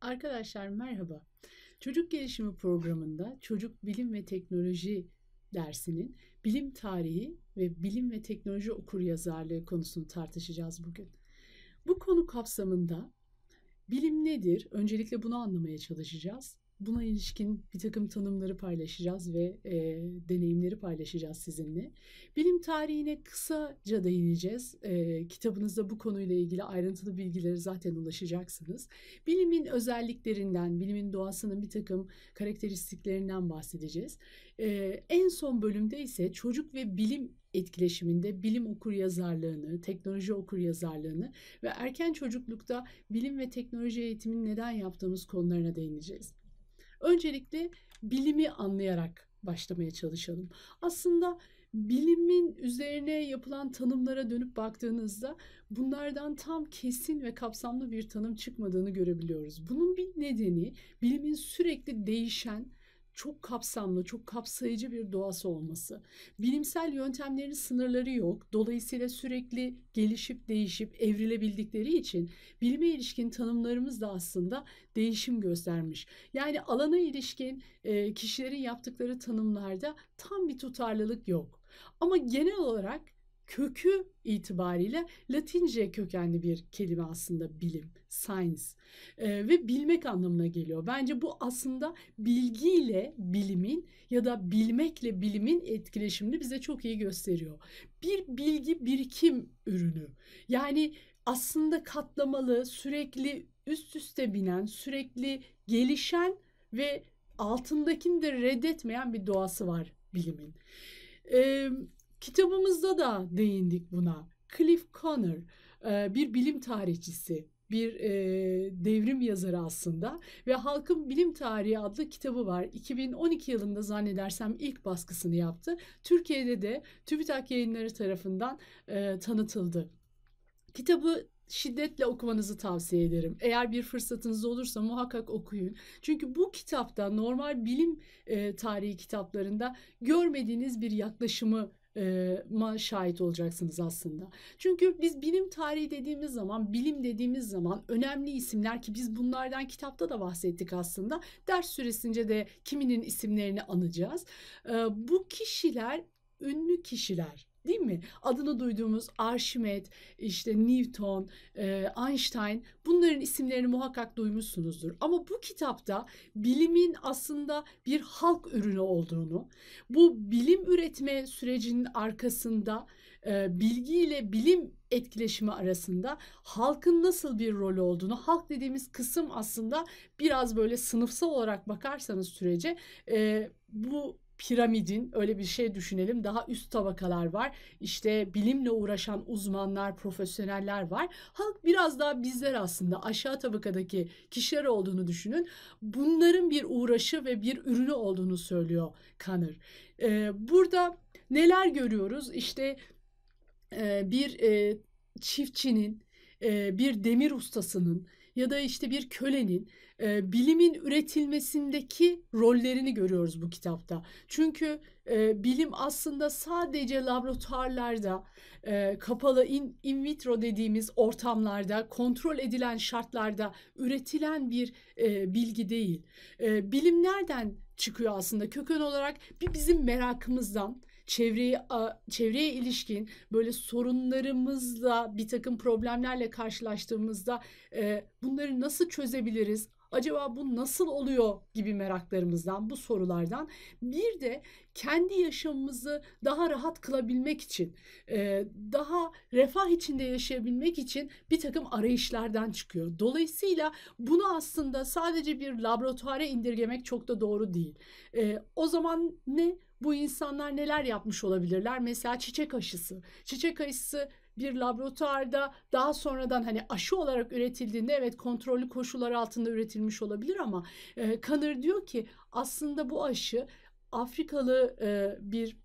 Arkadaşlar merhaba. Çocuk Gelişimi programında Çocuk Bilim ve Teknoloji dersinin bilim tarihi ve bilim ve teknoloji Okur-Yazarlığı konusunu tartışacağız bugün. Bu konu kapsamında bilim nedir? Öncelikle bunu anlamaya çalışacağız. Buna ilişkin bir takım tanımları paylaşacağız ve e, deneyimleri paylaşacağız sizinle. Bilim tarihine kısaca değineceğiz. E, kitabınızda bu konuyla ilgili ayrıntılı bilgileri zaten ulaşacaksınız. Bilimin özelliklerinden, bilimin doğasının bir takım karakteristiklerinden bahsedeceğiz. E, en son bölümde ise çocuk ve bilim etkileşiminde bilim okur yazarlığını, teknoloji okur yazarlığını ve erken çocuklukta bilim ve teknoloji eğitimini neden yaptığımız konularına değineceğiz. Öncelikle bilimi anlayarak başlamaya çalışalım. Aslında bilimin üzerine yapılan tanımlara dönüp baktığınızda bunlardan tam kesin ve kapsamlı bir tanım çıkmadığını görebiliyoruz. Bunun bir nedeni bilimin sürekli değişen çok kapsamlı, çok kapsayıcı bir doğası olması. Bilimsel yöntemlerin sınırları yok. Dolayısıyla sürekli gelişip değişip evrilebildikleri için bilime ilişkin tanımlarımız da aslında değişim göstermiş. Yani alana ilişkin e, kişilerin yaptıkları tanımlarda tam bir tutarlılık yok. Ama genel olarak kökü itibariyle Latince kökenli bir kelime aslında bilim, science e, ve bilmek anlamına geliyor. Bence bu aslında bilgiyle bilimin ya da bilmekle bilimin etkileşimini bize çok iyi gösteriyor. Bir bilgi birikim ürünü. Yani aslında katlamalı, sürekli üst üste binen, sürekli gelişen ve altındakini de reddetmeyen bir doğası var bilimin. Ee, Kitabımızda da değindik buna. Cliff Connor e, bir bilim tarihçisi, bir e, devrim yazarı aslında ve Halkın Bilim Tarihi adlı kitabı var. 2012 yılında zannedersem ilk baskısını yaptı. Türkiye'de de TÜBİTAK yayınları tarafından e, tanıtıldı. Kitabı şiddetle okumanızı tavsiye ederim. Eğer bir fırsatınız olursa muhakkak okuyun. Çünkü bu kitapta normal bilim e, tarihi kitaplarında görmediğiniz bir yaklaşımı ma şahit olacaksınız aslında. Çünkü biz bilim tarihi dediğimiz zaman, bilim dediğimiz zaman önemli isimler ki biz bunlardan kitapta da bahsettik aslında. Ders süresince de kiminin isimlerini anacağız. Bu kişiler ünlü kişiler Değil mi? Adını duyduğumuz Arşimet, işte Newton, e, Einstein bunların isimlerini muhakkak duymuşsunuzdur. Ama bu kitapta bilimin aslında bir halk ürünü olduğunu, bu bilim üretme sürecinin arkasında e, bilgiyle bilim etkileşimi arasında halkın nasıl bir rolü olduğunu, halk dediğimiz kısım aslında biraz böyle sınıfsal olarak bakarsanız sürece e, bu piramidin öyle bir şey düşünelim daha üst tabakalar var. işte bilimle uğraşan uzmanlar, profesyoneller var. Halk biraz daha bizler aslında aşağı tabakadaki kişiler olduğunu düşünün. Bunların bir uğraşı ve bir ürünü olduğunu söylüyor Kanır. Ee, burada neler görüyoruz? işte e, bir e, çiftçinin, e, bir demir ustasının, ya da işte bir kölenin e, bilimin üretilmesindeki rollerini görüyoruz bu kitapta. Çünkü e, bilim aslında sadece laboratuvarlarda, e, kapalı in, in vitro dediğimiz ortamlarda, kontrol edilen şartlarda üretilen bir e, bilgi değil. E, bilim nereden çıkıyor aslında köken olarak bir bizim merakımızdan çevreye çevreye ilişkin böyle sorunlarımızla bir takım problemlerle karşılaştığımızda e, bunları nasıl çözebiliriz? Acaba bu nasıl oluyor gibi meraklarımızdan, bu sorulardan. Bir de kendi yaşamımızı daha rahat kılabilmek için, e, daha refah içinde yaşayabilmek için bir takım arayışlardan çıkıyor. Dolayısıyla bunu aslında sadece bir laboratuvara indirgemek çok da doğru değil. E, o zaman ne? bu insanlar neler yapmış olabilirler? Mesela çiçek aşısı. Çiçek aşısı bir laboratuvarda daha sonradan hani aşı olarak üretildiğinde evet kontrollü koşullar altında üretilmiş olabilir ama e, Kanır diyor ki aslında bu aşı Afrikalı e, bir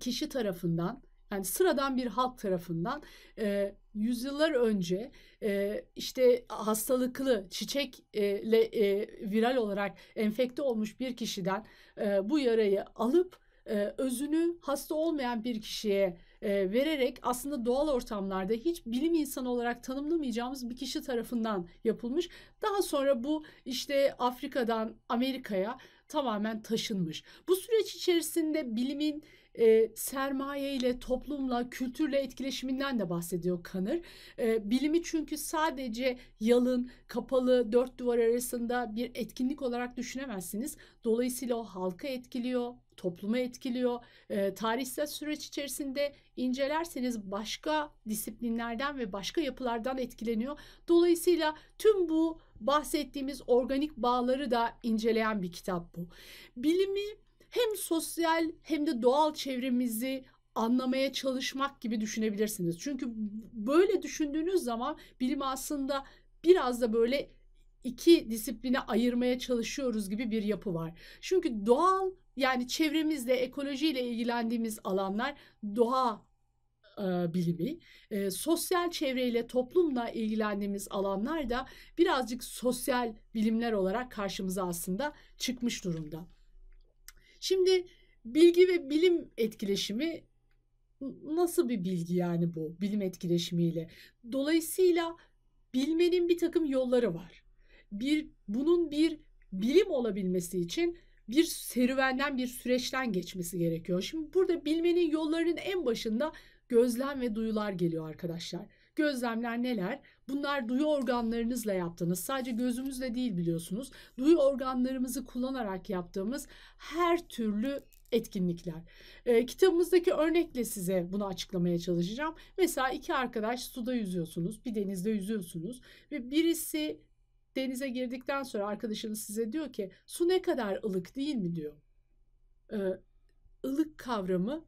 kişi tarafından yani sıradan bir halk tarafından e, yüzyıllar önce e, işte hastalıklı çiçekle e, e, viral olarak enfekte olmuş bir kişiden e, bu yarayı alıp e, özünü hasta olmayan bir kişiye e, vererek aslında doğal ortamlarda hiç bilim insanı olarak tanımlamayacağımız bir kişi tarafından yapılmış. Daha sonra bu işte Afrika'dan Amerika'ya tamamen taşınmış. Bu süreç içerisinde bilimin e, sermaye ile, toplumla, kültürle etkileşiminden de bahsediyor Kanır. E, bilimi çünkü sadece yalın, kapalı, dört duvar arasında bir etkinlik olarak düşünemezsiniz. Dolayısıyla o halka etkiliyor, toplumu etkiliyor. E, tarihsel süreç içerisinde incelerseniz başka disiplinlerden ve başka yapılardan etkileniyor. Dolayısıyla tüm bu bahsettiğimiz organik bağları da inceleyen bir kitap bu. Bilimi hem sosyal hem de doğal çevremizi anlamaya çalışmak gibi düşünebilirsiniz. Çünkü böyle düşündüğünüz zaman bilim aslında biraz da böyle iki disipline ayırmaya çalışıyoruz gibi bir yapı var. Çünkü doğal yani çevremizle ekolojiyle ilgilendiğimiz alanlar doğa e, bilimi, e, sosyal çevreyle toplumla ilgilendiğimiz alanlar da birazcık sosyal bilimler olarak karşımıza aslında çıkmış durumda. Şimdi bilgi ve bilim etkileşimi nasıl bir bilgi yani bu bilim etkileşimiyle? Dolayısıyla bilmenin bir takım yolları var. Bir bunun bir bilim olabilmesi için bir serüvenden bir süreçten geçmesi gerekiyor. Şimdi burada bilmenin yollarının en başında gözlem ve duyular geliyor arkadaşlar. Gözlemler neler? Bunlar duyu organlarınızla yaptığınız, sadece gözümüzle değil biliyorsunuz. Duyu organlarımızı kullanarak yaptığımız her türlü etkinlikler. E, kitabımızdaki örnekle size bunu açıklamaya çalışacağım. Mesela iki arkadaş suda yüzüyorsunuz, bir denizde yüzüyorsunuz ve birisi denize girdikten sonra arkadaşınız size diyor ki su ne kadar ılık değil mi diyor. E, ılık kavramı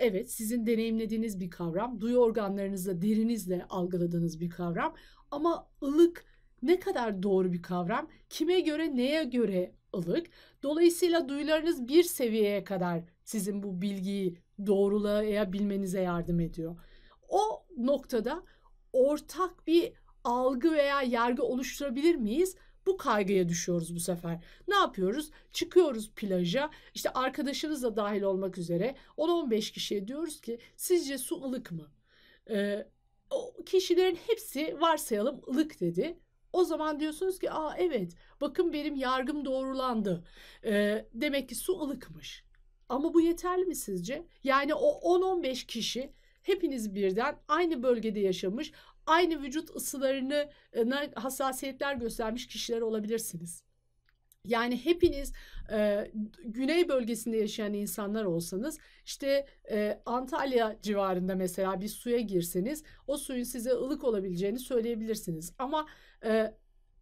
Evet sizin deneyimlediğiniz bir kavram. Duyu organlarınızla, derinizle algıladığınız bir kavram. Ama ılık ne kadar doğru bir kavram? Kime göre, neye göre ılık? Dolayısıyla duyularınız bir seviyeye kadar sizin bu bilgiyi doğrulayabilmenize yardım ediyor. O noktada ortak bir algı veya yargı oluşturabilir miyiz? bu kaygıya düşüyoruz bu sefer. Ne yapıyoruz? Çıkıyoruz plaja. İşte arkadaşınız da dahil olmak üzere 10-15 kişiye diyoruz ki sizce su ılık mı? Ee, o kişilerin hepsi varsayalım ılık dedi. O zaman diyorsunuz ki aa evet bakın benim yargım doğrulandı. Ee, demek ki su ılıkmış. Ama bu yeterli mi sizce? Yani o 10-15 kişi hepiniz birden aynı bölgede yaşamış, aynı vücut ısılarını e, hassasiyetler göstermiş kişiler olabilirsiniz. Yani hepiniz e, güney bölgesinde yaşayan insanlar olsanız işte e, Antalya civarında mesela bir suya girseniz o suyun size ılık olabileceğini söyleyebilirsiniz. Ama e,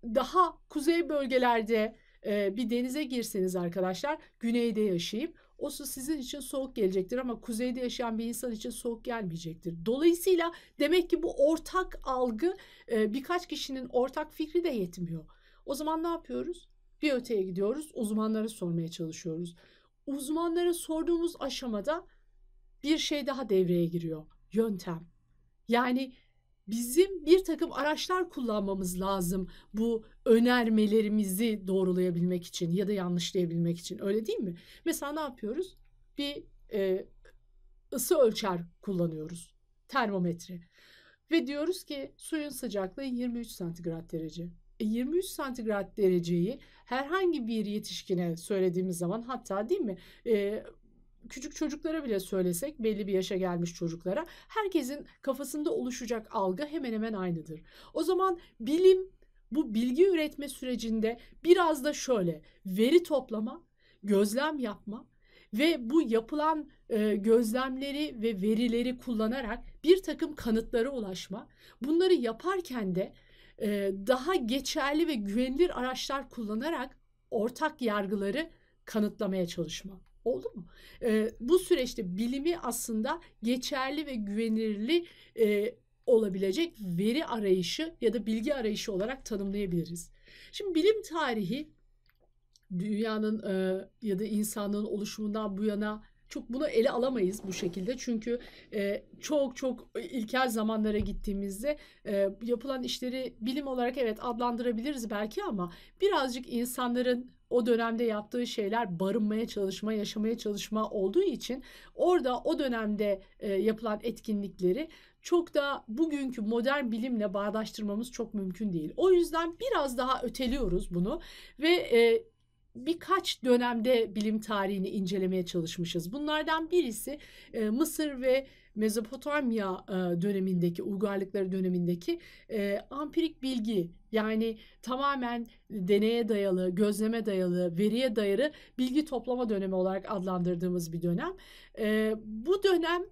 daha kuzey bölgelerde e, bir denize girseniz arkadaşlar güneyde yaşayıp o su sizin için soğuk gelecektir ama kuzeyde yaşayan bir insan için soğuk gelmeyecektir. Dolayısıyla demek ki bu ortak algı e, birkaç kişinin ortak fikri de yetmiyor. O zaman ne yapıyoruz? Bir öteye gidiyoruz, uzmanlara sormaya çalışıyoruz. Uzmanlara sorduğumuz aşamada bir şey daha devreye giriyor. Yöntem. Yani bizim bir takım araçlar kullanmamız lazım bu önermelerimizi doğrulayabilmek için ya da yanlışlayabilmek için öyle değil mi? Mesela ne yapıyoruz? Bir e, ısı ölçer kullanıyoruz termometre ve diyoruz ki suyun sıcaklığı 23 santigrat derece. 23 e, santigrat dereceyi herhangi bir yetişkine söylediğimiz zaman hatta değil mi e, küçük çocuklara bile söylesek belli bir yaşa gelmiş çocuklara herkesin kafasında oluşacak algı hemen hemen aynıdır. O zaman bilim bu bilgi üretme sürecinde biraz da şöyle veri toplama, gözlem yapma ve bu yapılan e, gözlemleri ve verileri kullanarak bir takım kanıtlara ulaşma. Bunları yaparken de e, daha geçerli ve güvenilir araçlar kullanarak ortak yargıları kanıtlamaya çalışma. Oldu mu? E, bu süreçte bilimi aslında geçerli ve güvenirli e, olabilecek veri arayışı ya da bilgi arayışı olarak tanımlayabiliriz. Şimdi bilim tarihi dünyanın e, ya da insanlığın oluşumundan bu yana çok bunu ele alamayız bu şekilde. Çünkü e, çok çok ilkel zamanlara gittiğimizde e, yapılan işleri bilim olarak evet adlandırabiliriz belki ama birazcık insanların o dönemde yaptığı şeyler barınmaya çalışma, yaşamaya çalışma olduğu için orada o dönemde e, yapılan etkinlikleri çok da bugünkü modern bilimle bağdaştırmamız çok mümkün değil. O yüzden biraz daha öteliyoruz bunu ve e, birkaç dönemde bilim tarihini incelemeye çalışmışız. Bunlardan birisi e, Mısır ve Mezopotamya e, dönemindeki, uygarlıkları dönemindeki ampirik e, bilgi yani tamamen deneye dayalı, gözleme dayalı, veriye dayalı bilgi toplama dönemi olarak adlandırdığımız bir dönem. E, bu dönem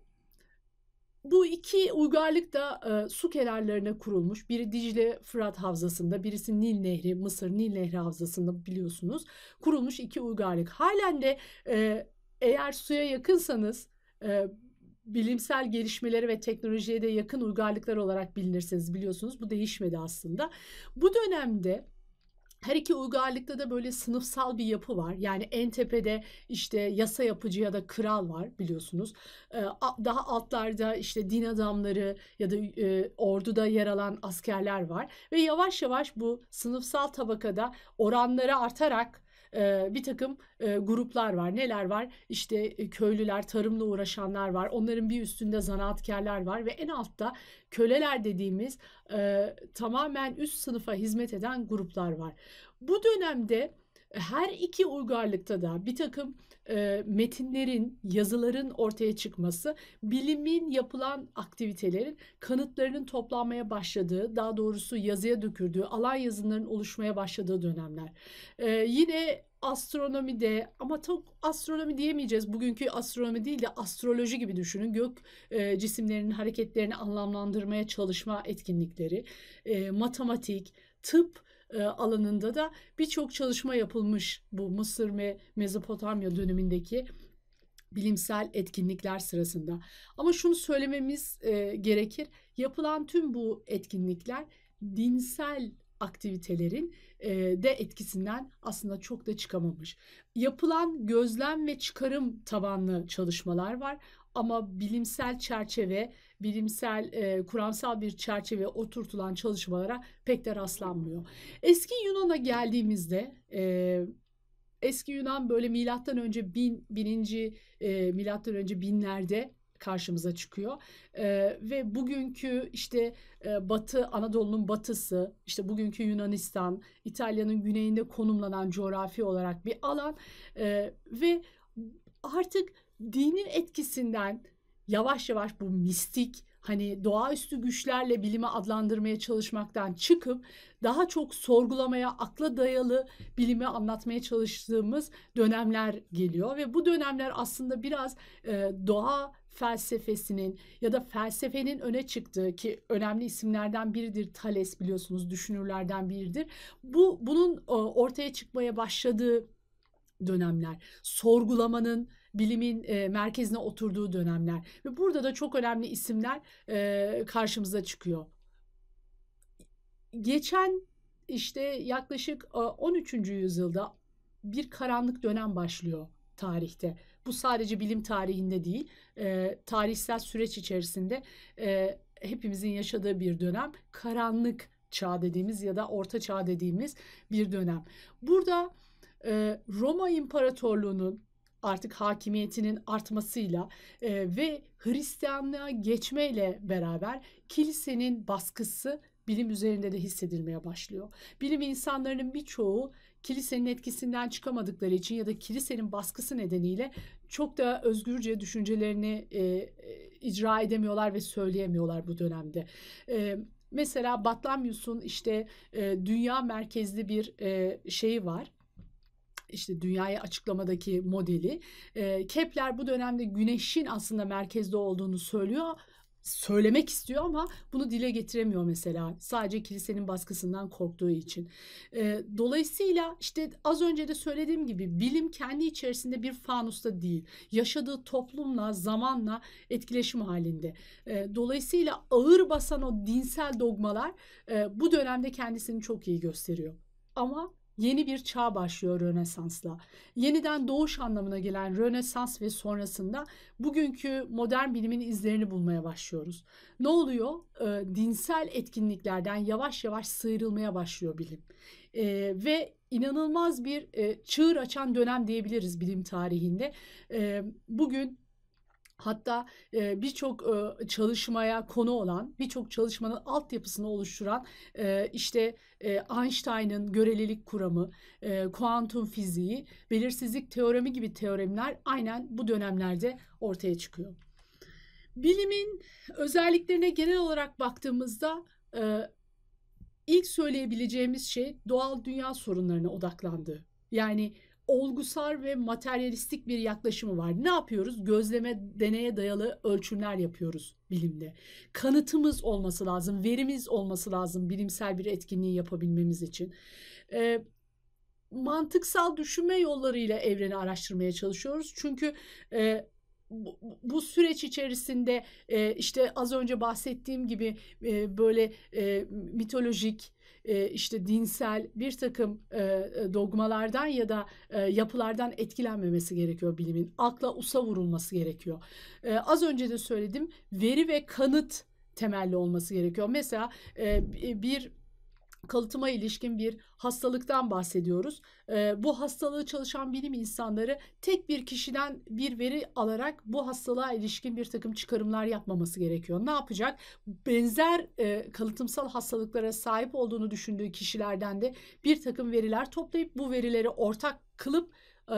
bu iki uygarlık da e, su kenarlarına kurulmuş. Biri Dicle Fırat Havzası'nda, birisi Nil Nehri, Mısır Nil Nehri Havzası'nda biliyorsunuz. Kurulmuş iki uygarlık. Halen de e, eğer suya yakınsanız, e, bilimsel gelişmeleri ve teknolojiye de yakın uygarlıklar olarak bilinirsiniz biliyorsunuz. Bu değişmedi aslında. Bu dönemde her iki uygarlıkta da böyle sınıfsal bir yapı var. Yani en tepede işte yasa yapıcı ya da kral var biliyorsunuz. Ee, daha altlarda işte din adamları ya da e, orduda yer alan askerler var. Ve yavaş yavaş bu sınıfsal tabakada oranları artarak bir takım gruplar var. Neler var? İşte e, köylüler, tarımla uğraşanlar var. Onların bir üstünde zanaatkarlar var ve en altta köleler dediğimiz tamamen üst sınıfa hizmet eden gruplar var. Bu dönemde e, her iki uygarlıkta da bir takım e, metinlerin, yazıların ortaya çıkması, bilimin yapılan aktivitelerin kanıtlarının toplanmaya başladığı, daha doğrusu yazıya döküldüğü, alan yazınların oluşmaya başladığı dönemler. E, yine astronomide ama çok astronomi diyemeyeceğiz. Bugünkü astronomi değil de astroloji gibi düşünün. Gök e, cisimlerinin hareketlerini anlamlandırmaya çalışma etkinlikleri, e, matematik, tıp e, alanında da birçok çalışma yapılmış bu Mısır ve Mezopotamya dönemindeki bilimsel etkinlikler sırasında. Ama şunu söylememiz e, gerekir. Yapılan tüm bu etkinlikler dinsel aktivitelerin de etkisinden aslında çok da çıkamamış. Yapılan gözlem ve çıkarım tabanlı çalışmalar var ama bilimsel çerçeve, bilimsel kuramsal bir çerçeve oturtulan çalışmalara pek de rastlanmıyor. Eski Yunan'a geldiğimizde eski Yunan böyle milattan önce bin, bininci milattan önce binlerde karşımıza çıkıyor. E, ve bugünkü işte e, Batı Anadolu'nun batısı, işte bugünkü Yunanistan, İtalya'nın güneyinde konumlanan coğrafi olarak bir alan e, ve artık dinin etkisinden yavaş yavaş bu mistik hani doğaüstü güçlerle bilimi adlandırmaya çalışmaktan çıkıp daha çok sorgulamaya, akla dayalı bilimi anlatmaya çalıştığımız dönemler geliyor ve bu dönemler aslında biraz e, doğa felsefesinin ya da felsefenin öne çıktığı ki önemli isimlerden biridir Thales biliyorsunuz düşünürlerden biridir. Bu bunun e, ortaya çıkmaya başladığı dönemler, sorgulamanın bilimin e, merkezine oturduğu dönemler ve burada da çok önemli isimler e, karşımıza çıkıyor. Geçen işte yaklaşık 13. E, yüzyılda bir karanlık dönem başlıyor tarihte bu sadece bilim tarihinde değil, e, tarihsel süreç içerisinde e, hepimizin yaşadığı bir dönem karanlık çağ dediğimiz ya da orta çağ dediğimiz bir dönem. Burada e, Roma İmparatorluğu'nun artık hakimiyetinin artmasıyla e, ve Hristiyanlığa geçmeyle beraber kilisenin baskısı bilim üzerinde de hissedilmeye başlıyor. Bilim insanlarının birçoğu kilisenin etkisinden çıkamadıkları için ya da kilisenin baskısı nedeniyle çok da özgürce düşüncelerini e, e, icra edemiyorlar ve söyleyemiyorlar bu dönemde. E, mesela Batlamyus'un işte e, dünya merkezli bir e, şeyi var işte dünyaya açıklamadaki modeli. E, Kepler bu dönemde güneşin aslında merkezde olduğunu söylüyor söylemek istiyor ama bunu dile getiremiyor mesela. Sadece kilisenin baskısından korktuğu için. E, dolayısıyla işte az önce de söylediğim gibi bilim kendi içerisinde bir fanusta değil. Yaşadığı toplumla, zamanla etkileşim halinde. E, dolayısıyla ağır basan o dinsel dogmalar e, bu dönemde kendisini çok iyi gösteriyor. Ama Yeni bir çağ başlıyor Rönesans'la. Yeniden doğuş anlamına gelen Rönesans ve sonrasında bugünkü modern bilimin izlerini bulmaya başlıyoruz. Ne oluyor? E, dinsel etkinliklerden yavaş yavaş sıyrılmaya başlıyor bilim. E, ve inanılmaz bir e, çığır açan dönem diyebiliriz bilim tarihinde. E, bugün Hatta e, birçok e, çalışmaya konu olan, birçok çalışmanın altyapısını oluşturan e, işte e, Einstein'ın görelilik kuramı, e, kuantum fiziği, belirsizlik teoremi gibi teoremler aynen bu dönemlerde ortaya çıkıyor. Bilimin özelliklerine genel olarak baktığımızda e, ilk söyleyebileceğimiz şey doğal dünya sorunlarına odaklandığı. Yani olgusal ve materyalistik bir yaklaşımı var. Ne yapıyoruz? Gözleme, deneye dayalı ölçümler yapıyoruz bilimde. Kanıtımız olması lazım, verimiz olması lazım bilimsel bir etkinliği yapabilmemiz için. Ee, mantıksal düşünme yollarıyla evreni araştırmaya çalışıyoruz. Çünkü e, bu, bu süreç içerisinde e, işte az önce bahsettiğim gibi e, böyle e, mitolojik e, işte dinsel bir takım e, e, dogmalardan ya da e, yapılardan etkilenmemesi gerekiyor bilimin akla usa vurulması gerekiyor e, az önce de söyledim veri ve kanıt temelli olması gerekiyor mesela e, bir kalıtıma ilişkin bir hastalıktan bahsediyoruz. E, bu hastalığı çalışan bilim insanları tek bir kişiden bir veri alarak bu hastalığa ilişkin bir takım çıkarımlar yapmaması gerekiyor. Ne yapacak? Benzer e, kalıtımsal hastalıklara sahip olduğunu düşündüğü kişilerden de bir takım veriler toplayıp bu verileri ortak kılıp e,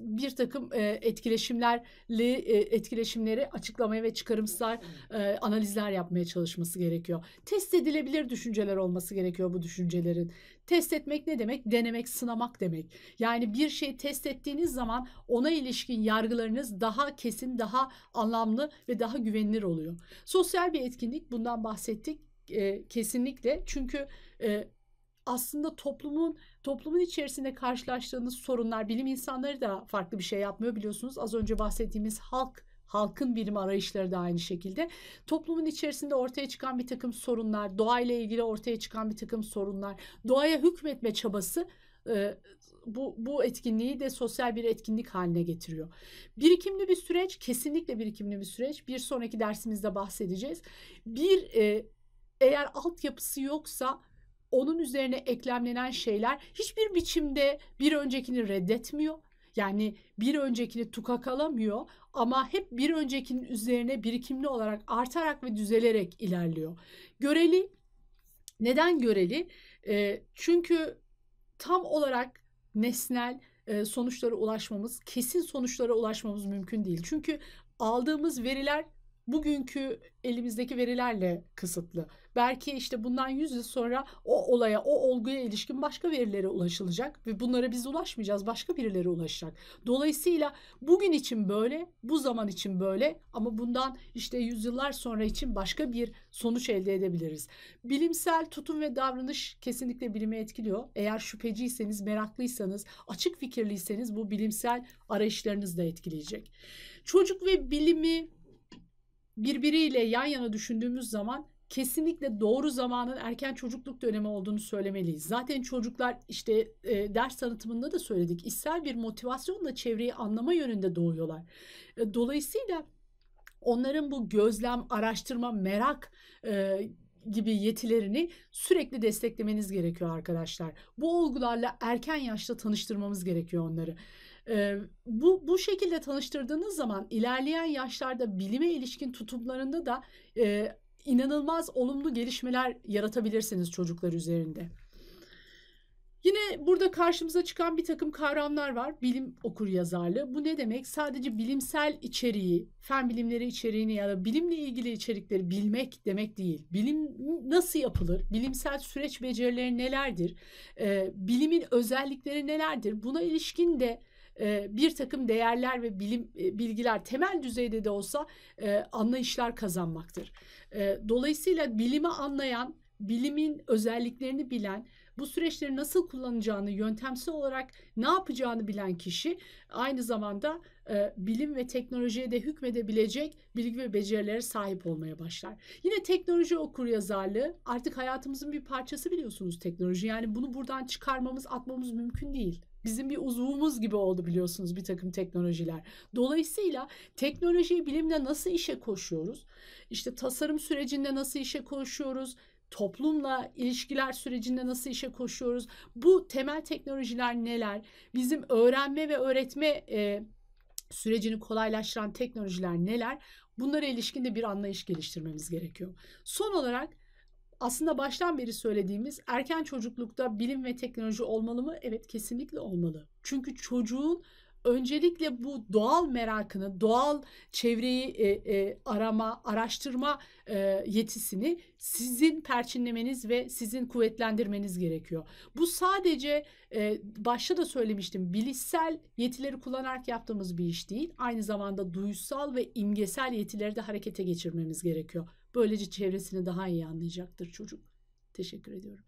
bir takım e, etkileşimlerle e, etkileşimleri açıklamaya ve çıkarımsal e, analizler yapmaya çalışması gerekiyor. Test edilebilir düşünceler olması gerekiyor bu düşüncelerin. Test etmek ne demek? Denemek, sınamak demek. Yani bir şeyi test ettiğiniz zaman ona ilişkin yargılarınız daha kesin, daha anlamlı ve daha güvenilir oluyor. Sosyal bir etkinlik bundan bahsettik e, kesinlikle. Çünkü e, aslında toplumun toplumun içerisinde karşılaştığınız sorunlar bilim insanları da farklı bir şey yapmıyor biliyorsunuz. Az önce bahsettiğimiz halk halkın bilim arayışları da aynı şekilde. Toplumun içerisinde ortaya çıkan bir takım sorunlar, doğayla ilgili ortaya çıkan bir takım sorunlar, doğaya hükmetme çabası e, bu, bu etkinliği de sosyal bir etkinlik haline getiriyor. Birikimli bir süreç, kesinlikle birikimli bir süreç. Bir sonraki dersimizde bahsedeceğiz. Bir e, eğer altyapısı yoksa onun üzerine eklemlenen şeyler hiçbir biçimde bir öncekini reddetmiyor. Yani bir öncekini tukakalamıyor ama hep bir öncekinin üzerine birikimli olarak artarak ve düzelerek ilerliyor. Göreli neden göreli? E, çünkü tam olarak nesnel e, sonuçlara ulaşmamız, kesin sonuçlara ulaşmamız mümkün değil. Çünkü aldığımız veriler bugünkü elimizdeki verilerle kısıtlı. Belki işte bundan 100 yıl sonra o olaya, o olguya ilişkin başka verilere ulaşılacak ve bunlara biz ulaşmayacağız, başka birileri ulaşacak. Dolayısıyla bugün için böyle, bu zaman için böyle ama bundan işte yüzyıllar sonra için başka bir sonuç elde edebiliriz. Bilimsel tutum ve davranış kesinlikle bilime etkiliyor. Eğer şüpheciyseniz, meraklıysanız, açık fikirliyseniz bu bilimsel arayışlarınız da etkileyecek. Çocuk ve bilimi birbiriyle yan yana düşündüğümüz zaman kesinlikle doğru zamanın erken çocukluk dönemi olduğunu söylemeliyiz. Zaten çocuklar işte e, ders tanıtımında da söyledik. İçsel bir motivasyonla çevreyi anlama yönünde doğuyorlar. E, dolayısıyla onların bu gözlem, araştırma, merak e, gibi yetilerini sürekli desteklemeniz gerekiyor arkadaşlar. Bu olgularla erken yaşta tanıştırmamız gerekiyor onları bu bu şekilde tanıştırdığınız zaman ilerleyen yaşlarda bilime ilişkin tutumlarında da e, inanılmaz olumlu gelişmeler yaratabilirsiniz çocuklar üzerinde. Yine burada karşımıza çıkan bir takım kavramlar var. Bilim okur yazarlığı. Bu ne demek? Sadece bilimsel içeriği, fen bilimleri içeriğini ya da bilimle ilgili içerikleri bilmek demek değil. Bilim nasıl yapılır? Bilimsel süreç becerileri nelerdir? Ee, bilimin özellikleri nelerdir? Buna ilişkin de bir takım değerler ve bilim bilgiler temel düzeyde de olsa anlayışlar kazanmaktır. dolayısıyla bilimi anlayan, bilimin özelliklerini bilen, bu süreçleri nasıl kullanacağını, yöntemsel olarak ne yapacağını bilen kişi aynı zamanda bilim ve teknolojiye de hükmedebilecek bilgi ve becerilere sahip olmaya başlar. Yine teknoloji okur yazarlığı artık hayatımızın bir parçası biliyorsunuz teknoloji. Yani bunu buradan çıkarmamız, atmamız mümkün değil bizim bir uzvumuz gibi oldu biliyorsunuz bir takım teknolojiler. Dolayısıyla teknolojiyi bilimde nasıl işe koşuyoruz? İşte tasarım sürecinde nasıl işe koşuyoruz? toplumla ilişkiler sürecinde nasıl işe koşuyoruz? Bu temel teknolojiler neler? Bizim öğrenme ve öğretme e, sürecini kolaylaştıran teknolojiler neler? Bunlara ilişkin de bir anlayış geliştirmemiz gerekiyor. Son olarak aslında baştan beri söylediğimiz erken çocuklukta bilim ve teknoloji olmalı mı? Evet kesinlikle olmalı. Çünkü çocuğun öncelikle bu doğal merakını, doğal çevreyi e, e, arama, araştırma e, yetisini sizin perçinlemeniz ve sizin kuvvetlendirmeniz gerekiyor. Bu sadece e, başta da söylemiştim bilişsel yetileri kullanarak yaptığımız bir iş değil. Aynı zamanda duysal ve imgesel yetileri de harekete geçirmemiz gerekiyor. Böylece çevresini daha iyi anlayacaktır çocuk. Teşekkür ediyorum.